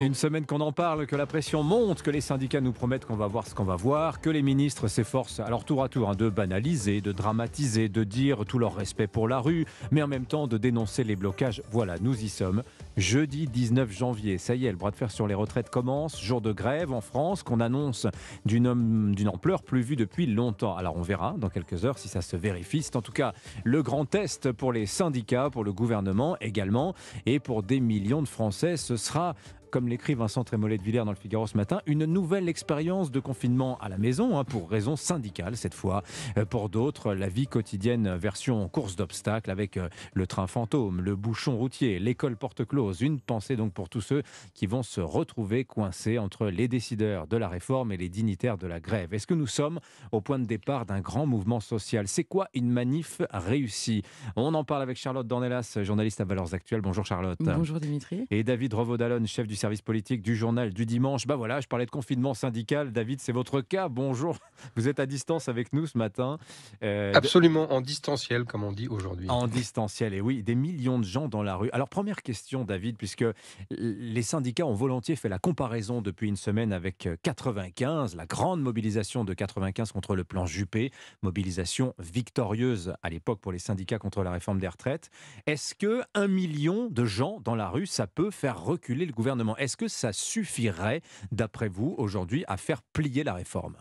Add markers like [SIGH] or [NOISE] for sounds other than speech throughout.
Une semaine qu'on en parle, que la pression monte, que les syndicats nous promettent qu'on va voir ce qu'on va voir, que les ministres s'efforcent, alors tour à tour, hein, de banaliser, de dramatiser, de dire tout leur respect pour la rue, mais en même temps de dénoncer les blocages. Voilà, nous y sommes. Jeudi 19 janvier, ça y est, le bras de fer sur les retraites commence, jour de grève en France qu'on annonce d'une ampleur plus vue depuis longtemps. Alors on verra dans quelques heures si ça se vérifie. C'est en tout cas le grand test pour les syndicats, pour le gouvernement également, et pour des millions de Français. Ce sera comme l'écrit Vincent Trémollet de Villers dans le Figaro ce matin, une nouvelle expérience de confinement à la maison, hein, pour raison syndicales cette fois. Euh, pour d'autres, la vie quotidienne version course d'obstacles avec euh, le train fantôme, le bouchon routier, l'école porte close. Une pensée donc pour tous ceux qui vont se retrouver coincés entre les décideurs de la réforme et les dignitaires de la grève. Est-ce que nous sommes au point de départ d'un grand mouvement social C'est quoi une manif réussie On en parle avec Charlotte Dornelas, journaliste à Valeurs Actuelles. Bonjour Charlotte. Bonjour Dimitri. Et David revaud chef du service politique, du journal, du dimanche. Bah voilà, je parlais de confinement syndical. David, c'est votre cas. Bonjour. [LAUGHS] Vous êtes à distance avec nous ce matin. Euh, Absolument, en distanciel, comme on dit aujourd'hui. En distanciel, et oui, des millions de gens dans la rue. Alors, première question, David, puisque les syndicats ont volontiers fait la comparaison depuis une semaine avec 95, euh, la grande mobilisation de 95 contre le plan Juppé, mobilisation victorieuse à l'époque pour les syndicats contre la réforme des retraites. Est-ce que un million de gens dans la rue, ça peut faire reculer le gouvernement est-ce que ça suffirait, d'après vous, aujourd'hui, à faire plier la réforme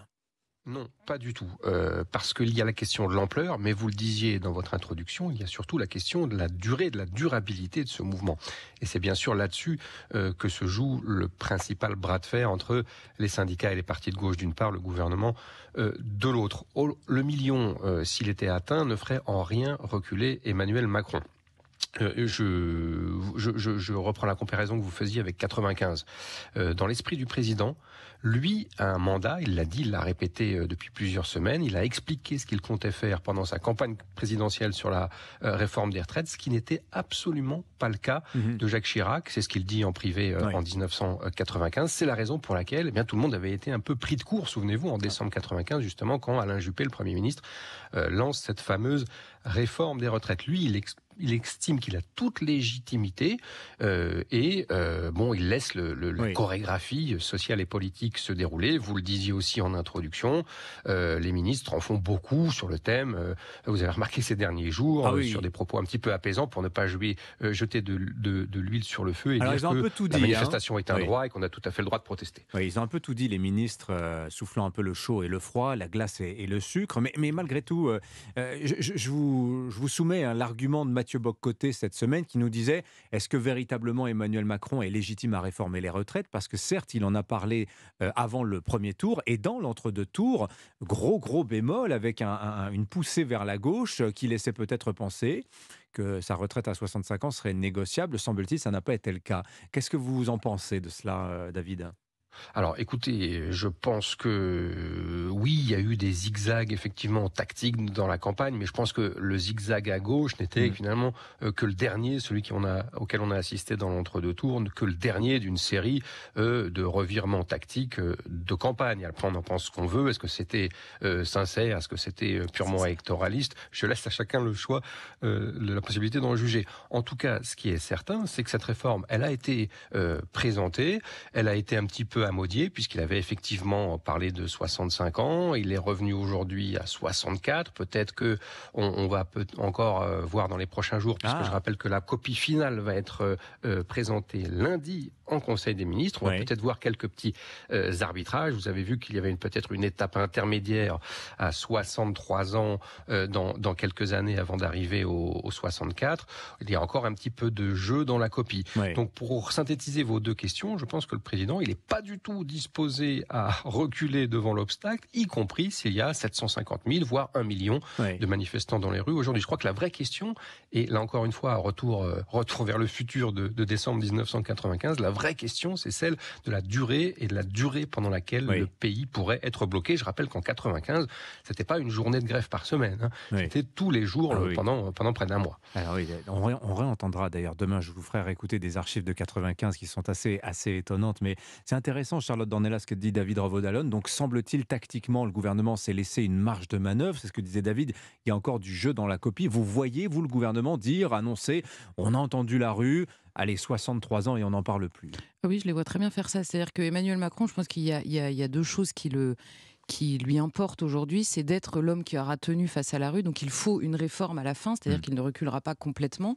non, pas du tout, euh, parce qu'il y a la question de l'ampleur, mais vous le disiez dans votre introduction, il y a surtout la question de la durée, de la durabilité de ce mouvement. Et c'est bien sûr là-dessus euh, que se joue le principal bras de fer entre les syndicats et les partis de gauche d'une part, le gouvernement euh, de l'autre. Oh, le million, s'il était atteint, ne ferait en rien reculer Emmanuel Macron. Euh, je, je, reprends la comparaison que vous faisiez avec 95. Euh, dans l'esprit du président, lui a un mandat, il l'a dit, il l'a répété euh, depuis plusieurs semaines, il a expliqué ce qu'il comptait faire pendant sa campagne présidentielle sur la euh, réforme des retraites, ce qui n'était absolument pas le cas mhm. de Jacques Chirac, c'est ce qu'il dit en privé en 1995, c'est la raison pour laquelle eh bien tout le monde avait été un peu pris de court, souvenez-vous, en décembre 95 justement quand Alain Juppé, le Premier ministre, lance cette fameuse réforme des retraites. Lui, il explique il estime qu'il a toute légitimité euh, et euh, bon, il laisse le, la chorégraphie sociale et politique se dérouler. Vous le disiez aussi en introduction, euh, les ministres en font beaucoup sur le thème. vous avez remarqué ces derniers jours ah sur des propos un petit peu apaisants pour ne pas jeter de, l'huile sur le feu et ont dire que tout dit, la hein. manifestation est un droit et qu'on a tout à fait le droit de protester. ils ont un peu tout dit les ministres, soufflant un peu le chaud et le froid, la glace et, le sucre. Mais, mais malgré tout, je, je, vous, soumets hein, l'argument de Mathieu Mathieu cette semaine qui nous disait est-ce que véritablement Emmanuel Macron est légitime à réformer les retraites Parce que certes, il en a parlé euh, avant le premier tour et dans l'entre-deux tours, gros gros bémol avec une poussée vers la gauche euh, qui laissait peut-être penser que sa retraite à 65 ans serait négociable. Semble-t-il, ça n'a pas été le cas. Qu'est-ce que vous en pensez de cela, euh, David alors écoutez, je pense que euh, oui, il y a eu des zigzags effectivement tactiques dans la campagne, mais je pense que le zigzag à gauche n'était mm. finalement euh, que le dernier, celui on a, auquel on a assisté dans l'entre-deux tours, que le dernier d'une série euh, de revirements tactiques de campagne. Après, on en pense ce qu'on veut. Est-ce que c'était sincère Est-ce que c'était purement électoraliste Je laisse à chacun le choix, la possibilité d'en juger. En tout cas, ce qui est certain, c'est que cette réforme, elle a été présentée, elle a été un petit peu Maudier, puisqu'il avait effectivement parlé de 65 ans. Il est revenu aujourd'hui à 64. Peut-être que on, va peut encore euh, voir dans les prochains jours, puisque ah. je rappelle que la copie finale va être euh, euh, présentée lundi en Conseil des ministres. On va peut-être voir quelques petits euh, arbitrages. Vous avez vu qu'il y avait peut-être une étape intermédiaire à 63 ans euh, dans, quelques années avant d'arriver au, 64. Il y a encore un petit peu de jeu dans la copie. Donc pour synthétiser vos deux questions, je pense que le président, il n'est pas du tout disposé à [LAUGHS] reculer devant l'obstacle, y compris s'il y a 750 000, voire 1 million de manifestants dans les rues aujourd'hui. Je crois que la vraie question, est, là encore une fois, retour, euh, retour vers le futur de, de décembre 1995, la vraie question, c'est celle de la durée et de la durée pendant laquelle le pays pourrait être bloqué. Je rappelle qu'en 95, c'était pas une journée de grève par semaine, hein. c'était tous les jours ah euh, pendant, euh, pendant près d'un mois. Alors oui, on, réentendra d'ailleurs demain, je vous ferai réécouter des archives de 95 qui sont assez, assez étonnantes, mais c'est intéressant, Charlotte Dornelas, ce que dit David revaud Donc semble-t-il, tactiquement, le gouvernement s'est laissé une marge de manœuvre, c'est ce que disait David, il y a encore du jeu dans la copie. Vous voyez, vous, le gouvernement dire, annoncer, on a entendu la rue, allez, 63 ans et on n'en parle plus. Oui, je les vois très bien faire ça. C'est-à-dire que Emmanuel Macron, je pense qu'il y a, deux choses qui le, qui lui importe aujourd'hui, c'est d'être l'homme qui aura tenu face à la rue. Donc il faut une réforme à la fin, c'est-à-dire mm. qu'il ne reculera pas complètement.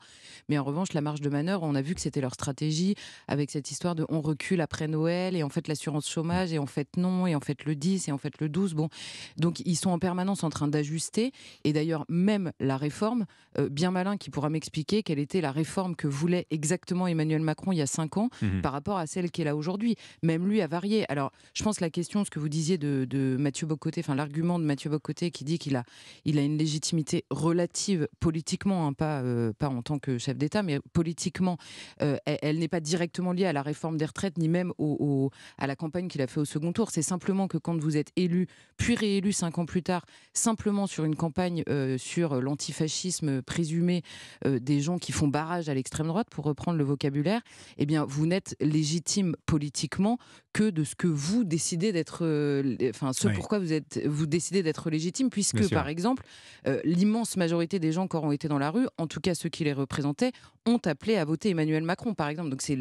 Mais en revanche, la marge de manœuvre, on a vu que c'était leur stratégie avec cette histoire de on recule après Noël et en fait l'assurance chômage et en fait non et en fait le 10 et en fait le 12. Bon, donc ils sont en permanence en train d'ajuster. Et d'ailleurs, même la réforme, euh, bien malin qui pourra m'expliquer quelle était la réforme que voulait exactement Emmanuel Macron il y a 5 ans mm-hmm. par rapport à celle est là aujourd'hui. Même lui a varié. Alors, je pense que la question, ce que vous disiez de Mathieu Bocoté, enfin l'argument de Mathieu Bocoté qui dit qu'il a, il a une légitimité relative politiquement, hein, pas, euh, pas en tant que chef d'État, mais politiquement, euh, elle, n'est pas directement liée à la réforme des retraites ni même au, à la campagne qu'il a fait au second tour. C'est simplement que quand vous êtes élu, puis réélu cinq ans plus tard, simplement sur une campagne euh, sur l'antifascisme présumé des gens qui font barrage à l'extrême droite, pour reprendre le vocabulaire, eh bien vous n'êtes légitime politiquement que de ce que vous décidez d'être, enfin ce pourquoi vous, êtes, vous décidez d'être légitime, puisque, par exemple, euh, l'immense majorité des gens qui ont été dans la rue, en tout cas ceux qui les représentaient, ont appelé à voter Emmanuel Macron, par exemple. Donc c'est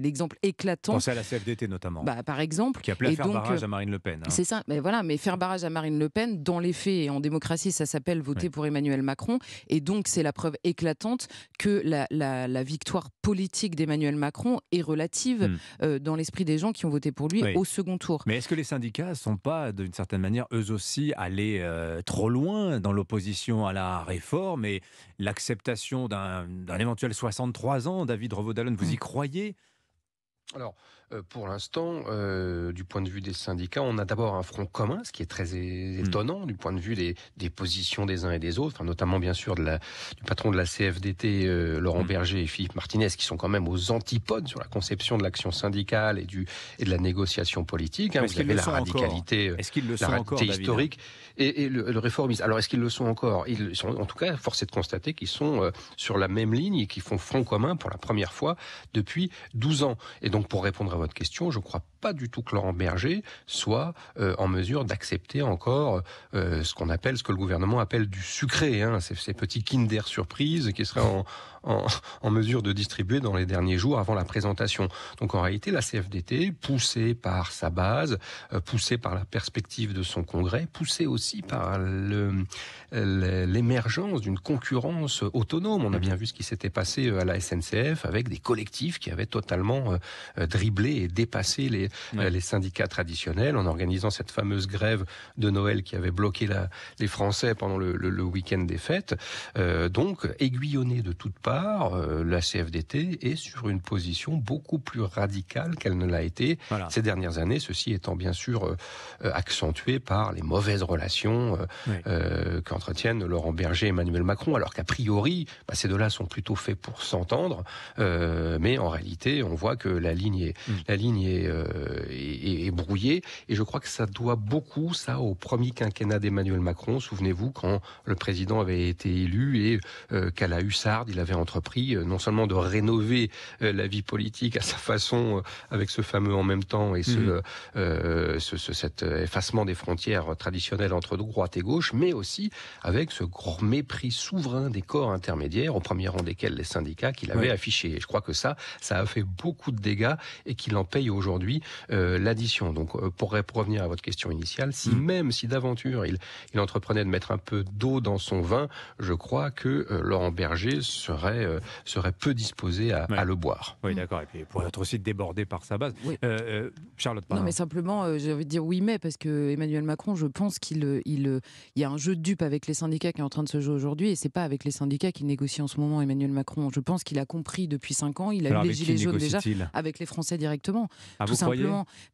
l'exemple éclatant. Pensez à la CFDT notamment. Bah, par exemple. Qui à faire barrage euh, à Marine Le Pen. Hein. C'est ça, mais voilà, mais faire barrage à Marine Le Pen, dans les faits et en démocratie, ça s'appelle voter pour Emmanuel Macron. Et donc c'est la preuve éclatante que la, victoire politique d'Emmanuel Macron est relative hmm. euh, dans l'esprit des gens qui ont voté pour lui au second tour. Mais est-ce que les syndicats sont pas, d'une certaine manière, eux aussi, aller euh, trop loin dans l'opposition à la réforme et l'acceptation d'un éventuel 63 ans. David Revaud-Dallon, vous y mmh. croyez alors, euh, pour l'instant, euh, du point de vue des syndicats, on a d'abord un front commun, ce qui est très hmm. étonnant du point de vue des, positions des uns et des autres, notamment bien sûr de la, du patron de la CFDT, euh, Laurent hmm. Berger et Philippe Martinez, qui sont quand même aux antipodes sur la conception de l'action syndicale et, du, et de la négociation politique. Hein. vous avez la radicalité, est-ce le historique et, le, réformisme. Alors est-ce qu'ils le sont encore Ils sont, en tout cas, force de constater qu'ils sont sur la même ligne et qu'ils font front commun pour la première fois depuis 12 ans. Et donc pour répondre à votre question, je crois pas du tout Laurent Berger soit euh, en mesure d'accepter encore euh, ce qu'on appelle, ce que le gouvernement appelle du sucré, hein, ces, petits Kinder surprises qui seraient [LAUGHS] en, mesure de distribuer dans les derniers jours avant la présentation. Donc en réalité, la CFDT, poussée par sa base, euh, poussée par la perspective de son congrès, poussée aussi par l'émergence d'une concurrence autonome. On a bien vu ce qui s'était passé à la SNCF avec des collectifs qui avaient totalement driblé et dépassé les, euh, les syndicats traditionnels en organisant cette fameuse grève de Noël qui avait bloqué la, les Français pendant le, week-end des fêtes. Euh, donc, aiguillonné de toutes parts, euh, la CFDT est sur une position beaucoup plus radicale qu'elle ne l'a été ces dernières années, ceci étant bien sûr accentué par les mauvaises relations qu'entretiennent Laurent Berger et Emmanuel Macron, alors qu'a priori, bah, ces deux-là sont plutôt faits pour s'entendre, mais en réalité, on voit que la ligne est, mm. la ligne est euh, et brouillé. Et je crois que ça doit beaucoup, ça, au premier quinquennat d'Emmanuel Macron. Souvenez-vous, quand le président avait été élu et euh, qu'à la Hussarde, il avait entrepris euh, non seulement de rénover la vie politique à sa façon, avec ce fameux en même temps et ce, mhm. cet effacement des frontières traditionnelles entre droite et gauche, mais aussi avec ce grand mépris souverain des corps intermédiaires, au premier rang desquels les syndicats qu'il avait affiché. affichés. Et je crois que ça, ça a fait beaucoup de dégâts et qu'il en paye aujourd'hui euh, l'addition. Donc, euh, pour, revenir à votre question initiale, si mm. même si d'aventure il, entreprenait de mettre un peu d'eau dans son vin, je crois que euh, Laurent Berger serait, serait peu disposé à, le boire. Oui, mm. d'accord. Et puis, pour être aussi débordé par sa base. Charlotte, pardon. Non, mais simplement, j'ai envie de dire oui, mais, parce que Emmanuel Macron, je pense qu'il il, il y a un jeu de dupe avec les syndicats qui est en train de se jouer aujourd'hui, et c'est pas avec les syndicats qu'il négocie en ce moment Emmanuel Macron. Je pense qu'il a compris depuis cinq ans, il a eu les gilets jaunes déjà, avec les Français directement. Ah,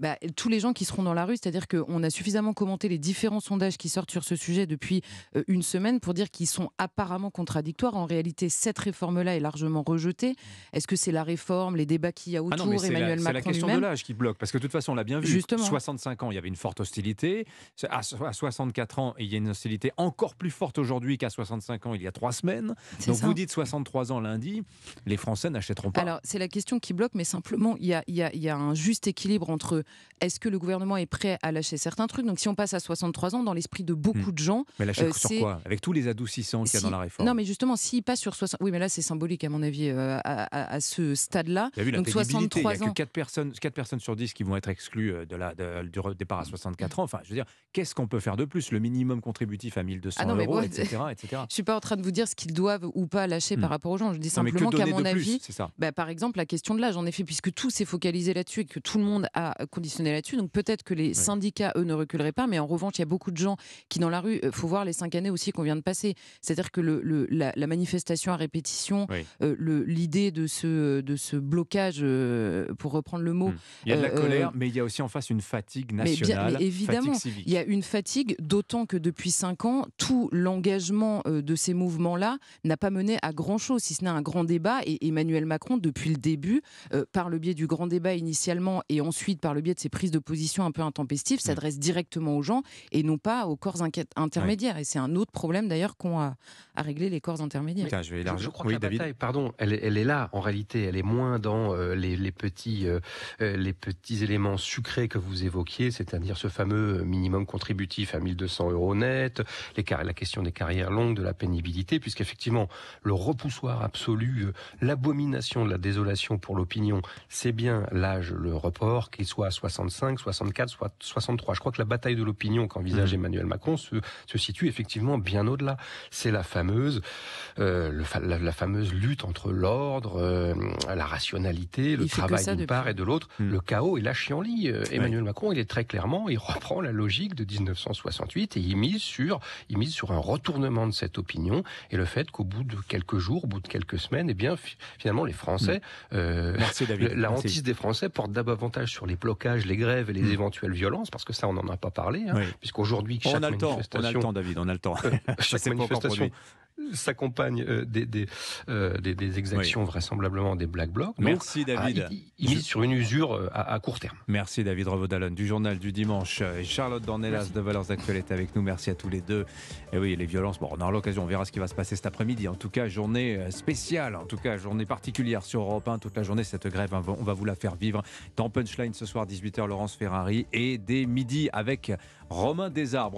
bah, tous les gens qui seront dans la rue. C'est-à-dire qu'on a suffisamment commenté les différents sondages qui sortent sur ce sujet depuis euh, une semaine pour dire qu'ils sont apparemment contradictoires. En réalité, cette réforme-là est largement rejetée. Est-ce que c'est la réforme, les débats qu'il y a ah autour, Emmanuel la, C'est la question de l'âge qui bloque, parce que de toute façon, on l'a bien vu. Justement. 65 ans, il y avait une forte hostilité. À 64 ans, il y a une hostilité encore plus forte aujourd'hui qu'à 65 ans il y a trois semaines. Donc vous dites 63 ans lundi, les Français n'achèteront pas. Alors c'est la question qui bloque, mais simplement, il y a un juste équilibre entre entre est-ce que le gouvernement est prêt à lâcher certains trucs. Donc si on passe à 63 ans, dans l'esprit de beaucoup hmm. de gens. Mais lâcher euh, sur quoi Avec tous les adoucissants qu'il y a dans la réforme. Non, mais justement, s'il passe sur 60. Oui, mais là, c'est symbolique, à mon avis, euh, à, ce stade-là. Donc 63 ans Il n'y a que 4 personnes, personnes sur 10 qui vont être exclues euh, de la, de, du départ à 64 ans. Enfin, je veux dire, qu'est-ce qu'on peut faire de plus Le minimum contributif à 1200 ah euros, etc., etc. [LAUGHS] Je ne suis pas en train de vous dire ce qu'ils doivent ou pas lâcher hmm. par rapport aux gens. Je dis simplement qu'à mon avis, bah, par exemple, la question de l'âge, en effet, puisque tout s'est focalisé là-dessus et que tout le monde à conditionner là-dessus. Donc peut-être que les syndicats, eux, ne reculeraient pas, mais en revanche, il y a beaucoup de gens qui, dans la rue, il euh, faut voir les cinq années aussi qu'on vient de passer. C'est-à-dire que le, la, manifestation à répétition, euh, l'idée de ce, de ce blocage, euh, pour reprendre le mot. Hmm. Il y a de la colère, mais il y a aussi en face une fatigue nationale. évidemment, il y a une fatigue, d'autant que depuis cinq ans, tout l'engagement de ces mouvements-là n'a pas mené à grand-chose, si ce n'est un grand débat. Et Emmanuel Macron, depuis le début, par le biais du grand débat initialement et ensuite, par le biais de ces prises de position un peu intempestives, mm. s'adresse directement aux gens et non pas aux corps intermédiaires. Et c'est un autre problème d'ailleurs qu'ont à, régler les corps intermédiaires. je, crois que la bataille, pardon, elle, elle, est là en réalité. Elle est moins dans euh, les, petits, euh, euh, les petits éléments sucrés que vous évoquiez, c'est-à-dire ce fameux minimum contributif à 1200 euros net, les la question des carrières longues, de la pénibilité, puisqu'effectivement, le repoussoir absolu, l'abomination de la désolation pour l'opinion, c'est bien l'âge, le report qu'il soit à 65, 64, soit 63. Je crois que la bataille de l'opinion qu'envisage mmh. Emmanuel Macron se, situe effectivement bien au-delà. C'est la fameuse, euh, la, fameuse lutte entre l'ordre, euh, la rationalité, le travail d'une part et de l'autre, mmh. le chaos et la chienlit. Euh, Emmanuel Macron, il est très clairement, il reprend la logique de 1968 et il mise sur, il mise sur un retournement de cette opinion et le fait qu'au bout de quelques jours, au bout de quelques semaines, et eh bien finalement les Français, mmh. [LAUGHS] la hantise des Français porte davantage sur les blocages, les grèves et les hmm. éventuelles violences, parce que ça, on n'en a pas parlé, hein. oui. puisqu'aujourd'hui, chaque manifestation a on a le temps, David, on a le temps. Euh, chaque manifestation s'accompagne euh, des, euh, des, des, exactions vraisemblablement des Black Blocs. Merci ah, David. il, est sur une usure euh, à, court terme. Merci David revaud du journal du dimanche et Charlotte Dornelas de Valeurs Actuelles est avec nous. Merci à tous les deux. Et oui, les violences, bon, on aura l'occasion, on verra ce qui va se passer cet après-midi. En tout cas, journée spéciale, en tout cas, journée particulière sur Europe 1. Toute la journée, cette grève, hein, on va vous la faire vivre dans Punchline ce soir, 18h, Laurence Ferrari, et dès midi avec Romain Desarbres.